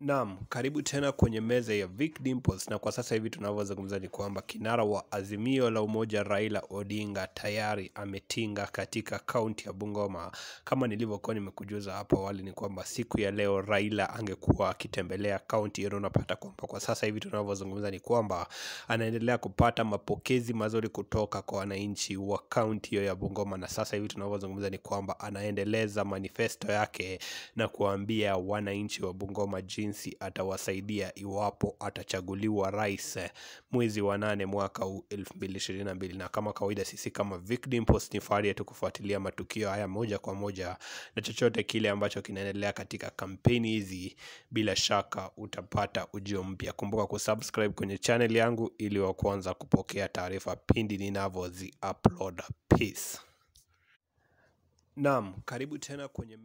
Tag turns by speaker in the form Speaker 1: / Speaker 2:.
Speaker 1: Naam, karibu tena kwenye meza ya Vic Dimples, na kwa sasa hivi tunavyozungumza ni kwamba kinara wa Azimio la Umoja Raila Odinga tayari ametinga katika kaunti ya Bungoma. Kama nilivyokuwa nimekujuza hapo awali, ni kwamba siku ya leo Raila angekuwa akitembelea kaunti hiyo, unapata kwamba kwa sasa hivi tunavyozungumza ni kwamba anaendelea kupata mapokezi mazuri kutoka kwa wananchi wa kaunti hiyo ya Bungoma, na sasa hivi tunavyozungumza ni kwamba anaendeleza manifesto yake na kuambia wananchi wa Bungoma jini jinsi atawasaidia iwapo atachaguliwa rais eh, mwezi wa nane mwaka huu 2022. Na kama kawaida, sisi kama Vic Dimpost ni fahari yetu kufuatilia matukio haya moja kwa moja na chochote kile ambacho kinaendelea katika kampeni hizi. Bila shaka utapata ujio mpya. Kumbuka kusubscribe kwenye channel yangu ili wa kwanza kupokea taarifa pindi ninavyozi upload. Peace. Naam, karibu tena kwenye